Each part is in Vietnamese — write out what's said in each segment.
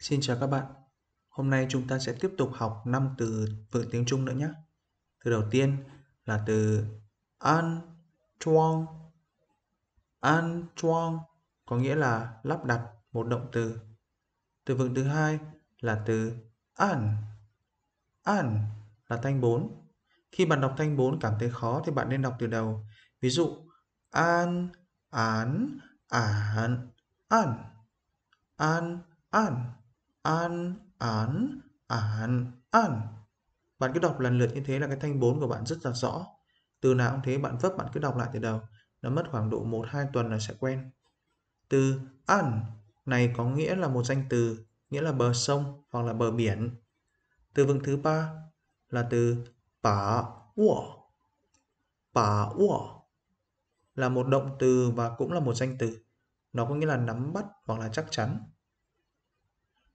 Xin chào các bạn. Hôm nay chúng ta sẽ tiếp tục học 5 từ vựng tiếng Trung nữa nhé. Từ đầu tiên là từ an chuang. An chuang có nghĩa là lắp đặt một động từ. Từ vựng thứ hai là từ an. An là thanh 4. Khi bạn đọc thanh 4 cảm thấy khó thì bạn nên đọc từ đầu. Ví dụ an, án, ản, an, an, an an án án an bạn cứ đọc lần lượt như thế là cái thanh 4 của bạn rất là rõ từ nào cũng thế bạn vấp bạn cứ đọc lại từ đầu nó mất khoảng độ 1-2 tuần là sẽ quen từ an này có nghĩa là một danh từ nghĩa là bờ sông hoặc là bờ biển từ vựng thứ ba là từ bả wo bả wo là một động từ và cũng là một danh từ nó có nghĩa là nắm bắt hoặc là chắc chắn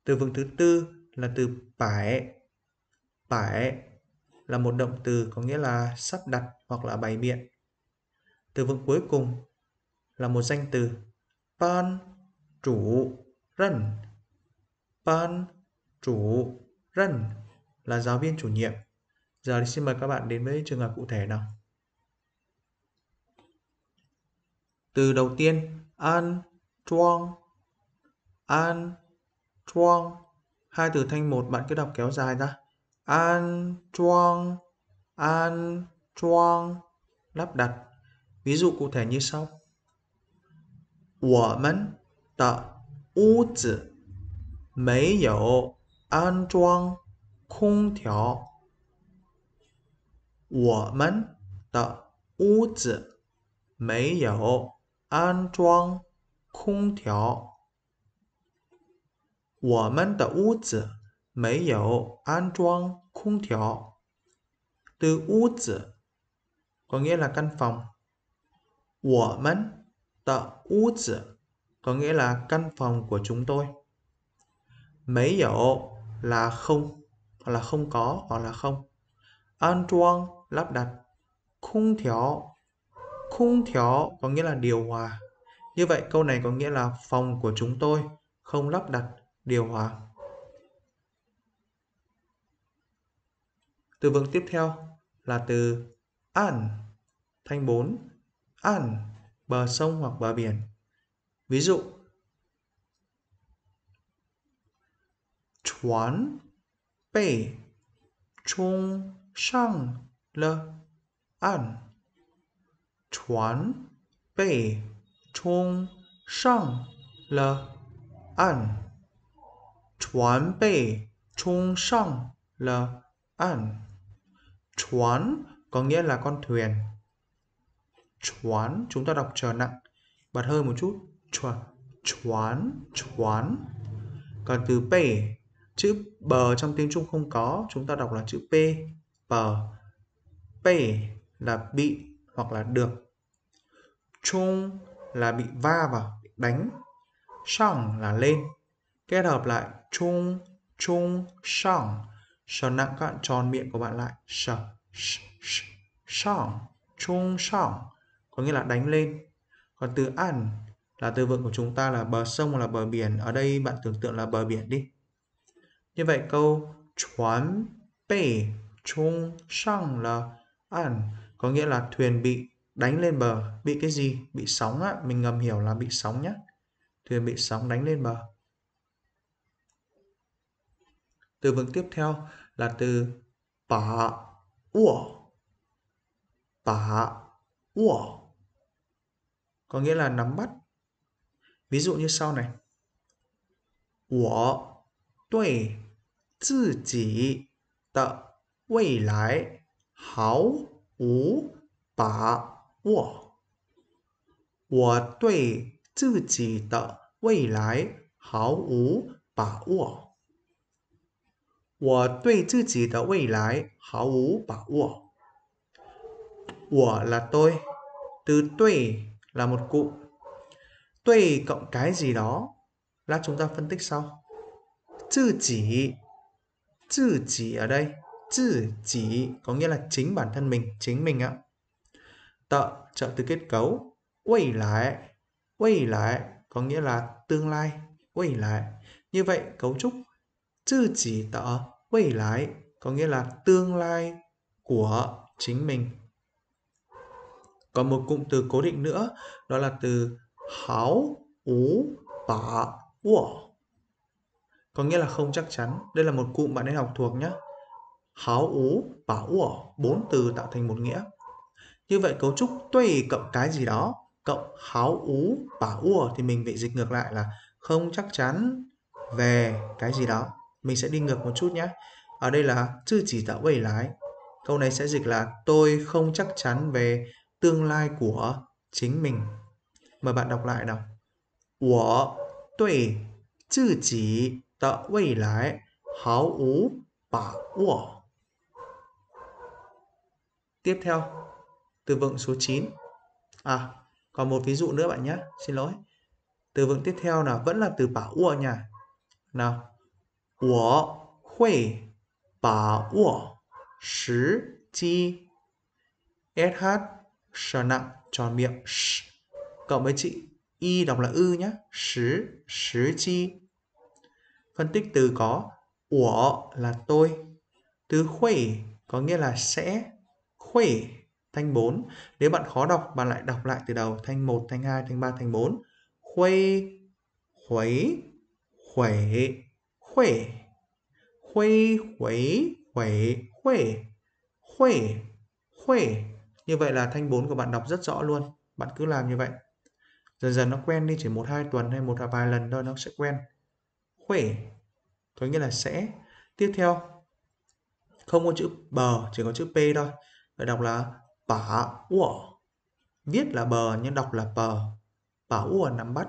từ vựng thứ tư là từ bài bài là một động từ có nghĩa là sắp đặt hoặc là bày biện từ vựng cuối cùng là một danh từ ban chủ rần ban chủ rần là giáo viên chủ nhiệm giờ thì xin mời các bạn đến với trường hợp cụ thể nào từ đầu tiên an chuang an chuang hai từ thanh một bạn cứ đọc kéo dài ra an chuang an chuang lắp đặt ví dụ cụ thể như sau 我们的屋子没有安装空调。我们的屋子没有安装空调。我们的屋子没有安装空调。Từ ú tử có nghĩa là căn phòng. Của mẫn tợ ú tử có nghĩa là căn phòng của chúng tôi. Mấy dẫu là không, hoặc là không có, hoặc là không. An trang lắp đặt. Khung thiếu. Khung thiếu có nghĩa là điều hòa. Như vậy câu này có nghĩa là phòng của chúng tôi không lắp đặt điều hòa từ vựng tiếp theo là từ an thanh 4 an bờ sông hoặc bờ biển ví dụ chuán bể trung sang lơ an chuán bể trung sang lơ an 船被冲上了岸. Chuan có nghĩa là con thuyền. Chuan chúng ta đọc trở nặng, bật hơi một chút. Chuan, chuan, chuan. Còn từ p chữ bờ trong tiếng Trung không có, chúng ta đọc là chữ p, bờ. P là bị hoặc là được. Chung là bị va vào, đánh. Sang là lên kết hợp lại chung chung song sần nặng các bạn tròn miệng của bạn lại sờ song chung song có nghĩa là đánh lên còn từ ăn là từ vựng của chúng ta là bờ sông hoặc là bờ biển ở đây bạn tưởng tượng là bờ biển đi như vậy câu chuẩn bể chung song là ăn có nghĩa là thuyền bị đánh lên bờ bị cái gì bị sóng á mình ngầm hiểu là bị sóng nhé thuyền bị sóng đánh lên bờ từ vựng tiếp theo là từ bả ủa bả ủa có nghĩa là nắm bắt ví dụ như sau này ủa tuổi tự chỉ tợ 未来毫无把握。我对自己的未来毫无把握。我对自己的未来毫无把握。我 là tôi. Từ tôi là một cụm. Tôi cộng cái gì đó. Lát chúng ta phân tích sau. Tự chỉ. Tự chỉ ở đây. Tự chỉ có nghĩa là chính bản thân mình, chính mình ạ. Tợ trợ từ kết cấu. Quay lại. Quay lại có nghĩa là tương lai. Quay lại. Như vậy cấu trúc 自己的 Quay lại có nghĩa là tương lai của chính mình. Còn một cụm từ cố định nữa đó là từ háo ú bả wo có nghĩa là không chắc chắn. Đây là một cụm bạn nên học thuộc nhé. Háo ú bả wo bốn từ tạo thành một nghĩa. Như vậy cấu trúc tùy cộng cái gì đó cộng háo ú bả wo thì mình bị dịch ngược lại là không chắc chắn về cái gì đó mình sẽ đi ngược một chút nhé. Ở đây là chưa chỉ tạo bảy lái. Câu này sẽ dịch là tôi không chắc chắn về tương lai của chính mình. Mời bạn đọc lại nào. Tiếp theo, từ vựng số 9. À, còn một ví dụ nữa bạn nhé. Xin lỗi. Từ vựng tiếp theo là vẫn là từ bảo ua nha. Nào, 我会把握时机 sh sona tròn miệng sh cộng với chị y đọc là ư nhé sứ sứ chi phân tích từ có của là tôi từ khuẩy có nghĩa là sẽ khuẩy thanh 4 nếu bạn khó đọc bạn lại đọc lại từ đầu thanh 1 thanh 2 thanh 3 thanh 4 khuây khuấy khuẩy 会 huy hủy hủy huệ huệ huệ như vậy là thanh 4 của bạn đọc rất rõ luôn bạn cứ làm như vậy dần dần nó quen đi chỉ một hai tuần hay một vài lần thôi nó sẽ quen huệ có nghĩa là sẽ tiếp theo không có chữ bờ chỉ có chữ p thôi phải đọc là bả ủa viết là bờ nhưng đọc là bờ bả ủa nắm bắt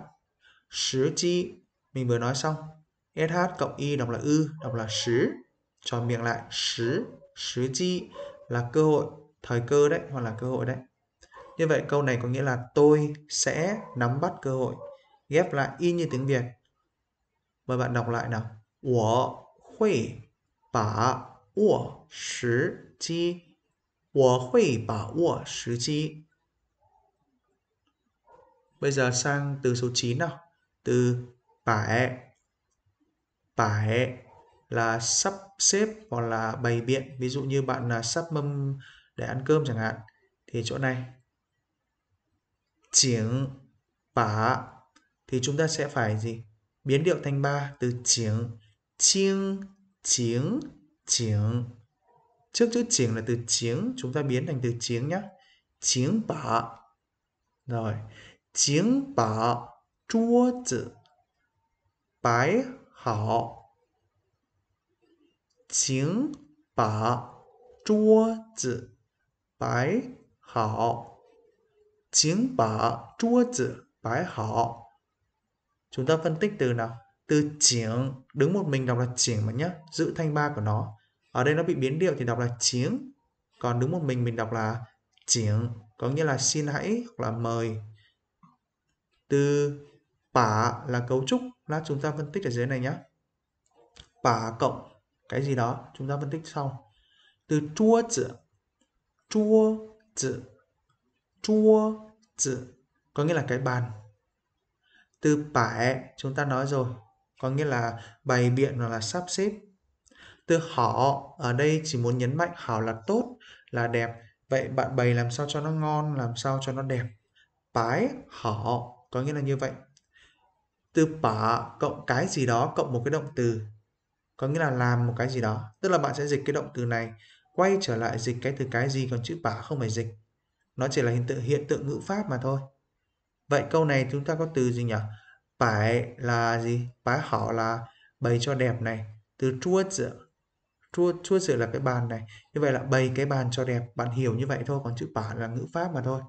sứ chi mình vừa nói xong SH cộng Y đọc là ư, đọc là sứ. Tròn miệng lại, sứ, sứ chi là cơ hội, thời cơ đấy, hoặc là cơ hội đấy. Như vậy câu này có nghĩa là tôi sẽ nắm bắt cơ hội. Ghép lại y như tiếng Việt. Mời bạn đọc lại nào. bây giờ sang từ số 9 nào. Từ bải tải là sắp xếp hoặc là bày biện ví dụ như bạn là sắp mâm để ăn cơm chẳng hạn thì chỗ này chiếng bả thì chúng ta sẽ phải gì biến điệu thành ba từ chiếng chiêng chiếng chiếng trước chữ chiếng là từ chiếng chúng ta biến thành từ chiếng nhá chiếng bả rồi chiếng bả chúa chữ bái 好，请把桌子摆好，请把桌子摆好. Chúng ta phân tích từ nào? Từ chiếng, đứng một mình đọc là chiếng mà nhé, giữ thanh ba của nó. Ở đây nó bị biến điệu thì đọc là chiếng, còn đứng một mình mình đọc là chiếng, có nghĩa là xin hãy hoặc là mời. Từ bả là cấu trúc lát chúng ta phân tích ở dưới này nhé bà cộng cái gì đó chúng ta phân tích sau từ chua chữ chua chữ chua chữ có nghĩa là cái bàn từ bãi chúng ta nói rồi có nghĩa là bày biện hoặc là sắp xếp từ họ ở đây chỉ muốn nhấn mạnh hảo là tốt là đẹp vậy bạn bày làm sao cho nó ngon làm sao cho nó đẹp bái họ có nghĩa là như vậy từ bả cộng cái gì đó cộng một cái động từ có nghĩa là làm một cái gì đó tức là bạn sẽ dịch cái động từ này quay trở lại dịch cái từ cái gì còn chữ bả không phải dịch nó chỉ là hiện tượng hiện tượng ngữ pháp mà thôi vậy câu này chúng ta có từ gì nhỉ bải là gì bái họ là bày cho đẹp này từ chua giữa chua chua giữa là cái bàn này như vậy là bày cái bàn cho đẹp bạn hiểu như vậy thôi còn chữ bả là ngữ pháp mà thôi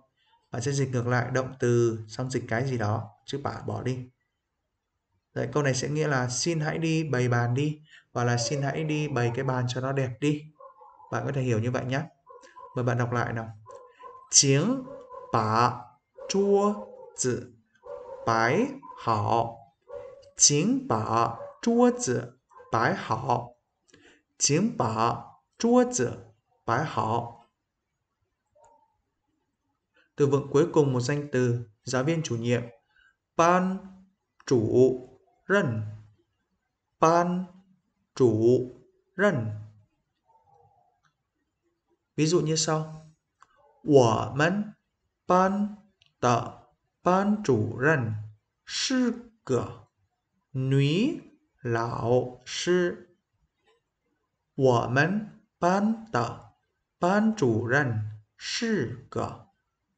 bạn sẽ dịch ngược lại động từ xong dịch cái gì đó chữ bả bỏ đi Đấy, câu này sẽ nghĩa là xin hãy đi bày bàn đi và là xin hãy đi bày cái bàn cho nó đẹp đi. Bạn có thể hiểu như vậy nhé. Mời bạn đọc lại nào. Chính bả chúa zi bái hảo. Chính bả chúa zi bái hảo. Chính bả chúa zi bái hảo. Từ vựng cuối cùng một danh từ, giáo viên chủ nhiệm, ban chủ 任班主任。比如，你说，我们班的班主任是个女老师。我们班的班主任是个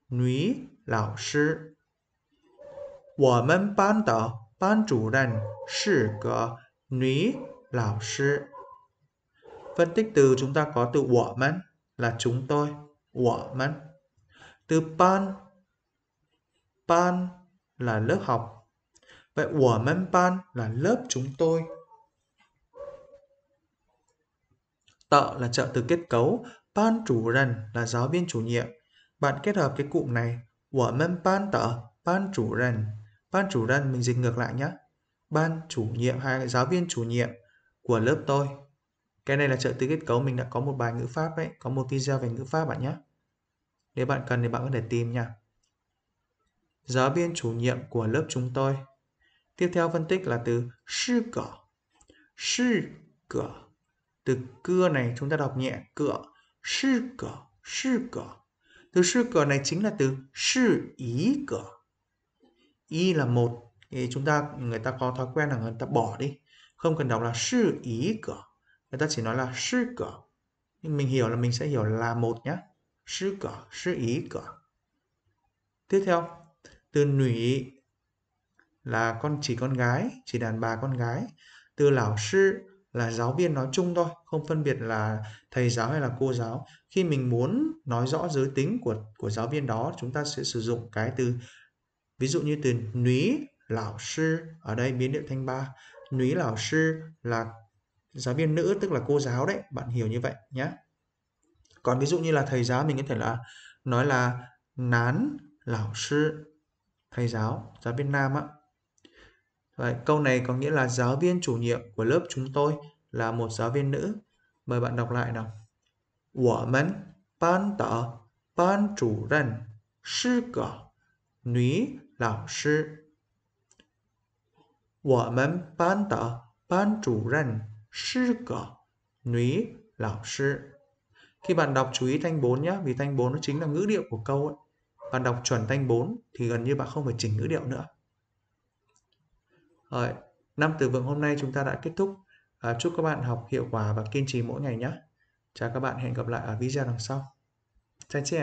女老师。我们班的。班主任是个女老师. Phân tích từ chúng ta có từ của là chúng tôi, của Từ ban, ban là lớp học. Vậy của ban là lớp chúng tôi. Tợ là trợ từ kết cấu, ban chủ rần là giáo viên chủ nhiệm. Bạn kết hợp cái cụm này, của ban tợ, ban chủ rần Ban chủ nhân mình dịch ngược lại nhé. Ban chủ nhiệm hay giáo viên chủ nhiệm của lớp tôi. Cái này là trợ từ kết cấu mình đã có một bài ngữ pháp đấy, có một video về ngữ pháp bạn nhé. Nếu bạn cần thì bạn có thể tìm nha. Giáo viên chủ nhiệm của lớp chúng tôi. Tiếp theo phân tích là từ sư cỏ. Sư cửa. Từ cưa này chúng ta đọc nhẹ cửa. Sư cửa, sư cửa. Từ sư cửa này chính là từ sư ý cửa y là một thì chúng ta người ta có thói quen là người ta bỏ đi không cần đọc là sư ý cỡ người ta chỉ nói là sư cỡ nhưng mình hiểu là mình sẽ hiểu là một nhé sư cỡ sư ý cỡ tiếp theo từ nủy là con chỉ con gái chỉ đàn bà con gái từ lão sư là giáo viên nói chung thôi không phân biệt là thầy giáo hay là cô giáo khi mình muốn nói rõ giới tính của của giáo viên đó chúng ta sẽ sử dụng cái từ ví dụ như từ núi lão sư ở đây biến điệu thanh ba núi lão sư là giáo viên nữ tức là cô giáo đấy bạn hiểu như vậy nhé còn ví dụ như là thầy giáo mình có thể là nói là nán lão sư thầy giáo giáo viên nam á Vậy, câu này có nghĩa là giáo viên chủ nhiệm của lớp chúng tôi là một giáo viên nữ. Mời bạn đọc lại nào. 我们班的班主任是个女 lão sư. 我们班的班主任是个女老师。Khi bạn đọc chú ý thanh 4 nhé, vì thanh 4 nó chính là ngữ điệu của câu ấy. Bạn đọc chuẩn thanh 4 thì gần như bạn không phải chỉnh ngữ điệu nữa. Rồi, năm từ vựng hôm nay chúng ta đã kết thúc. À, chúc các bạn học hiệu quả và kiên trì mỗi ngày nhé. Chào các bạn, hẹn gặp lại ở video đằng sau. Chào chị